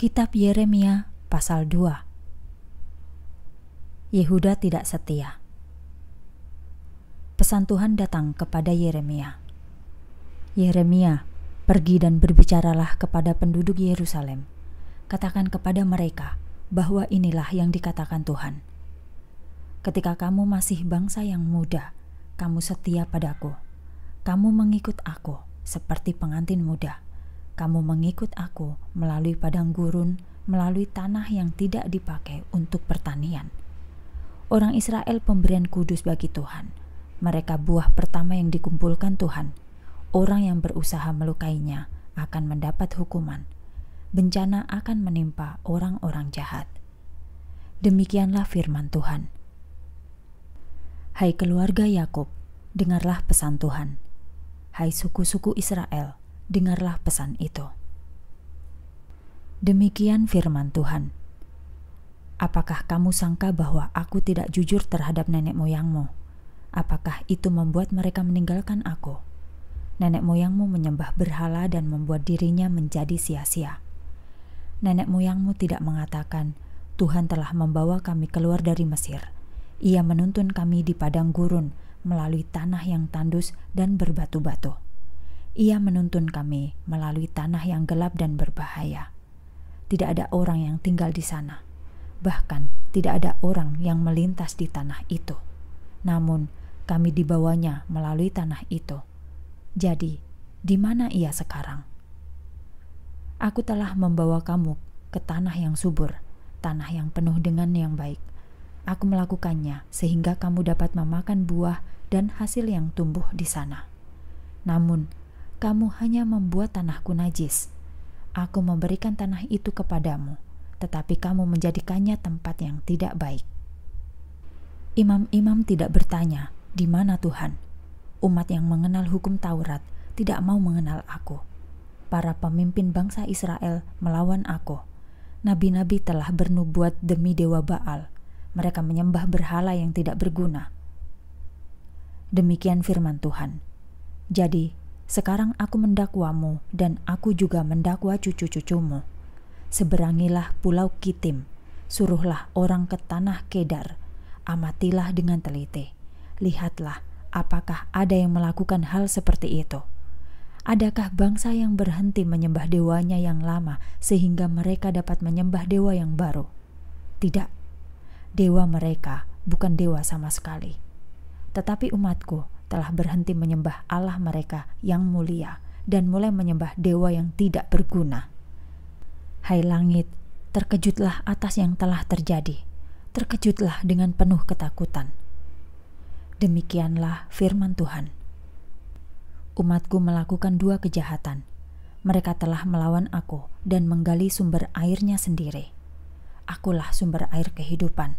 Kitab Yeremia pasal 2 Yehuda tidak setia Pesan Tuhan datang kepada Yeremia Yeremia, pergi dan berbicaralah kepada penduduk Yerusalem Katakan kepada mereka bahwa inilah yang dikatakan Tuhan Ketika kamu masih bangsa yang muda, kamu setia padaku Kamu mengikut aku seperti pengantin muda kamu mengikut aku melalui padang gurun, melalui tanah yang tidak dipakai untuk pertanian. Orang Israel pemberian kudus bagi Tuhan. Mereka buah pertama yang dikumpulkan Tuhan. Orang yang berusaha melukainya akan mendapat hukuman. Bencana akan menimpa orang-orang jahat. Demikianlah firman Tuhan. Hai keluarga Yakub, dengarlah pesan Tuhan. Hai suku-suku Israel, dengarlah pesan itu. Demikian firman Tuhan. Apakah kamu sangka bahwa aku tidak jujur terhadap nenek moyangmu? Apakah itu membuat mereka meninggalkan aku? Nenek moyangmu menyembah berhala dan membuat dirinya menjadi sia-sia. Nenek moyangmu tidak mengatakan, "Tuhan telah membawa kami keluar dari Mesir." Ia menuntun kami di padang gurun melalui tanah yang tandus dan berbatu-batu. Ia menuntun kami melalui tanah yang gelap dan berbahaya. Tidak ada orang yang tinggal di sana, bahkan tidak ada orang yang melintas di tanah itu. Namun, kami dibawanya melalui tanah itu. Jadi, di mana ia sekarang? Aku telah membawa kamu ke tanah yang subur, tanah yang penuh dengan yang baik. Aku melakukannya sehingga kamu dapat memakan buah dan hasil yang tumbuh di sana. Namun, kamu hanya membuat tanahku najis. Aku memberikan tanah itu kepadamu, tetapi kamu menjadikannya tempat yang tidak baik. Imam-imam tidak bertanya, "Di mana Tuhan?" Umat yang mengenal hukum Taurat tidak mau mengenal Aku. Para pemimpin bangsa Israel melawan Aku. Nabi-nabi telah bernubuat demi dewa Baal. Mereka menyembah berhala yang tidak berguna. Demikian firman Tuhan. Jadi, sekarang aku mendakwamu dan aku juga mendakwa cucu-cucumu. Seberangilah pulau Kitim, suruhlah orang ke tanah Kedar, amatilah dengan teliti. Lihatlah apakah ada yang melakukan hal seperti itu. Adakah bangsa yang berhenti menyembah dewanya yang lama sehingga mereka dapat menyembah dewa yang baru? Tidak. Dewa mereka bukan dewa sama sekali. Tetapi umatku telah berhenti menyembah Allah mereka yang mulia dan mulai menyembah dewa yang tidak berguna. Hai langit, terkejutlah atas yang telah terjadi. Terkejutlah dengan penuh ketakutan. Demikianlah firman Tuhan. Umatku melakukan dua kejahatan. Mereka telah melawan aku dan menggali sumber airnya sendiri. Akulah sumber air kehidupan.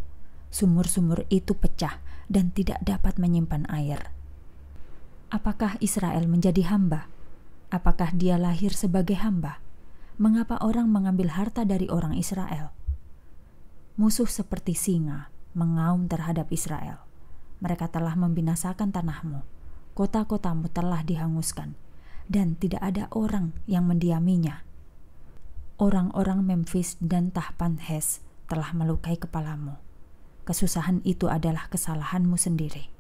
Sumur-sumur itu pecah dan tidak dapat menyimpan air. Apakah Israel menjadi hamba? Apakah dia lahir sebagai hamba? Mengapa orang mengambil harta dari orang Israel? Musuh seperti singa mengaum terhadap Israel. Mereka telah membinasakan tanahmu, kota-kotamu telah dihanguskan, dan tidak ada orang yang mendiaminya. Orang-orang Memphis dan Tahpanhes telah melukai kepalamu. Kesusahan itu adalah kesalahanmu sendiri.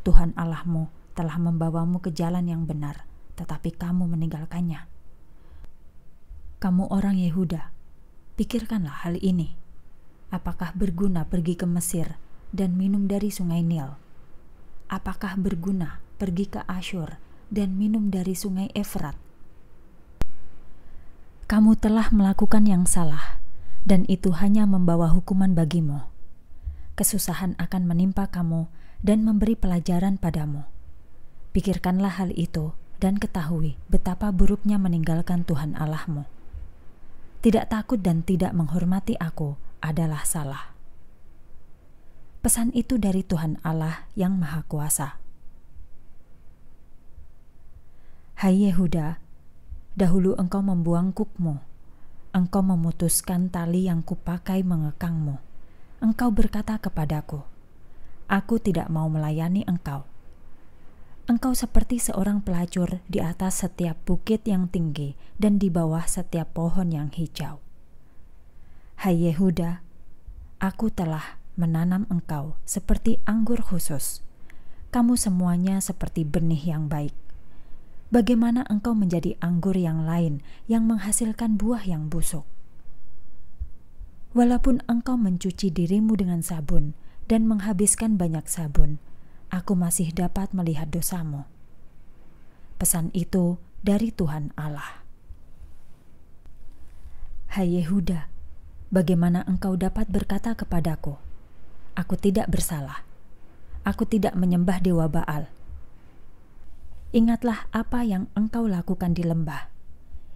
Tuhan Allahmu telah membawamu ke jalan yang benar, tetapi kamu meninggalkannya. Kamu orang Yehuda, pikirkanlah hal ini. Apakah berguna pergi ke Mesir dan minum dari sungai Nil? Apakah berguna pergi ke Asyur dan minum dari sungai Efrat? Kamu telah melakukan yang salah, dan itu hanya membawa hukuman bagimu. Kesusahan akan menimpa kamu dan memberi pelajaran padamu. Pikirkanlah hal itu dan ketahui betapa buruknya meninggalkan Tuhan Allahmu. Tidak takut dan tidak menghormati Aku adalah salah. Pesan itu dari Tuhan Allah yang Maha Kuasa. Hai Yehuda, dahulu engkau membuang kukmu, engkau memutuskan tali yang kupakai mengekangmu. Engkau berkata kepadaku, Aku tidak mau melayani engkau Engkau seperti seorang pelacur di atas setiap bukit yang tinggi dan di bawah setiap pohon yang hijau. Hai Yehuda, aku telah menanam engkau seperti anggur khusus. Kamu semuanya seperti benih yang baik. Bagaimana engkau menjadi anggur yang lain yang menghasilkan buah yang busuk? Walaupun engkau mencuci dirimu dengan sabun dan menghabiskan banyak sabun, aku masih dapat melihat dosamu. Pesan itu dari Tuhan Allah. Hai Yehuda, bagaimana engkau dapat berkata kepadaku, Aku tidak bersalah, aku tidak menyembah Dewa Baal. Ingatlah apa yang engkau lakukan di lembah.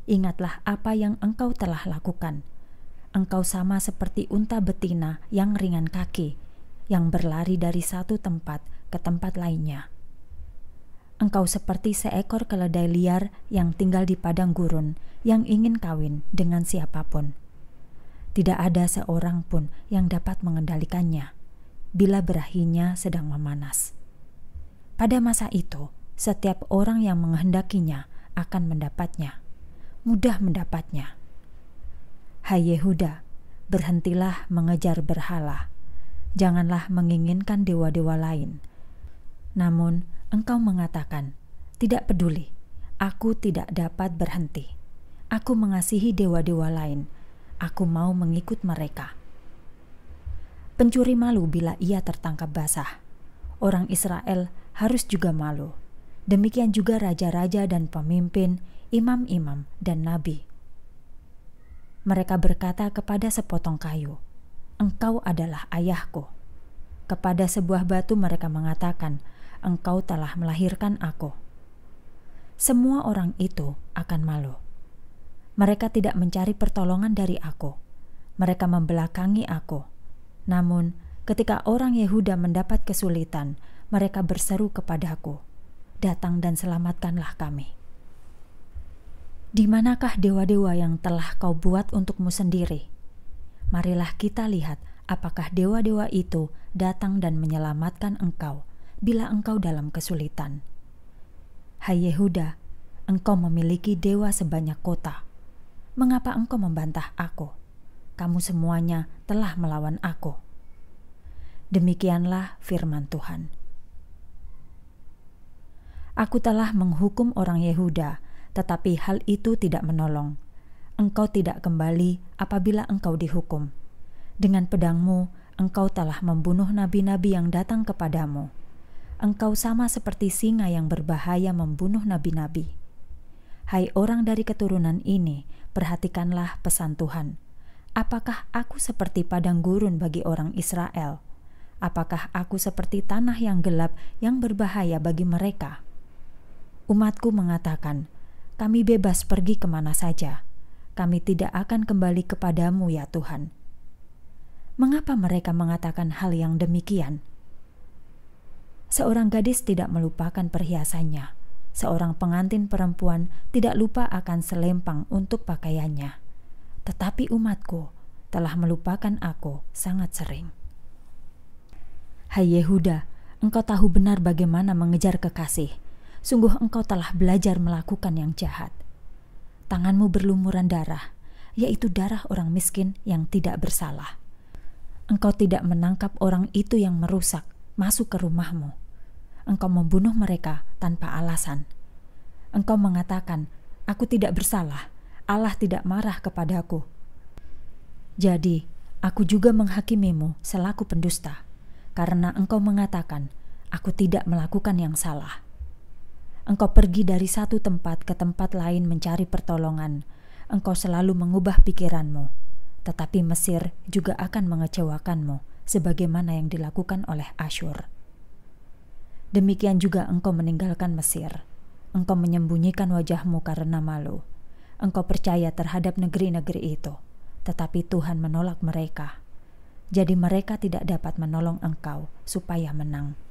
Ingatlah apa yang engkau telah lakukan. Engkau sama seperti unta betina yang ringan kaki, yang berlari dari satu tempat ke tempat lainnya. Engkau seperti seekor keledai liar yang tinggal di padang gurun, yang ingin kawin dengan siapapun. Tidak ada seorang pun yang dapat mengendalikannya bila berahinya sedang memanas. Pada masa itu, setiap orang yang menghendakinya akan mendapatnya, mudah mendapatnya. Hai Yehuda, berhentilah mengejar berhala. Janganlah menginginkan dewa-dewa lain, namun, engkau mengatakan, "Tidak peduli, aku tidak dapat berhenti. Aku mengasihi dewa-dewa lain, aku mau mengikut mereka." Pencuri malu bila ia tertangkap basah. Orang Israel harus juga malu. Demikian juga raja-raja dan pemimpin, imam-imam, dan nabi. Mereka berkata kepada sepotong kayu, "Engkau adalah ayahku." Kepada sebuah batu, mereka mengatakan, engkau telah melahirkan aku. Semua orang itu akan malu. Mereka tidak mencari pertolongan dari aku. Mereka membelakangi aku. Namun, ketika orang Yehuda mendapat kesulitan, mereka berseru kepadaku, "Datang dan selamatkanlah kami." Di manakah dewa-dewa yang telah kau buat untukmu sendiri? Marilah kita lihat apakah dewa-dewa itu datang dan menyelamatkan engkau bila engkau dalam kesulitan. Hai Yehuda, engkau memiliki dewa sebanyak kota. Mengapa engkau membantah aku? Kamu semuanya telah melawan aku. Demikianlah firman Tuhan. Aku telah menghukum orang Yehuda, tetapi hal itu tidak menolong. Engkau tidak kembali apabila engkau dihukum. Dengan pedangmu, engkau telah membunuh nabi-nabi yang datang kepadamu engkau sama seperti singa yang berbahaya membunuh nabi-nabi. Hai orang dari keturunan ini, perhatikanlah pesan Tuhan. Apakah aku seperti padang gurun bagi orang Israel? Apakah aku seperti tanah yang gelap yang berbahaya bagi mereka? Umatku mengatakan, "Kami bebas pergi kemana saja. Kami tidak akan kembali kepadamu, ya Tuhan." Mengapa mereka mengatakan hal yang demikian? Seorang gadis tidak melupakan perhiasannya. Seorang pengantin perempuan tidak lupa akan selempang untuk pakaiannya. Tetapi umatku telah melupakan aku sangat sering. Hai Yehuda, engkau tahu benar bagaimana mengejar kekasih. Sungguh engkau telah belajar melakukan yang jahat. Tanganmu berlumuran darah, yaitu darah orang miskin yang tidak bersalah. Engkau tidak menangkap orang itu yang merusak, masuk ke rumahmu. Engkau membunuh mereka tanpa alasan. Engkau mengatakan, "Aku tidak bersalah, Allah tidak marah kepadaku." Jadi, aku juga menghakimimu selaku pendusta, karena engkau mengatakan, "Aku tidak melakukan yang salah." Engkau pergi dari satu tempat ke tempat lain mencari pertolongan. Engkau selalu mengubah pikiranmu, tetapi Mesir juga akan mengecewakanmu sebagaimana yang dilakukan oleh Asyur. Demikian juga engkau meninggalkan Mesir. Engkau menyembunyikan wajahmu karena malu. Engkau percaya terhadap negeri-negeri itu, tetapi Tuhan menolak mereka. Jadi mereka tidak dapat menolong engkau supaya menang.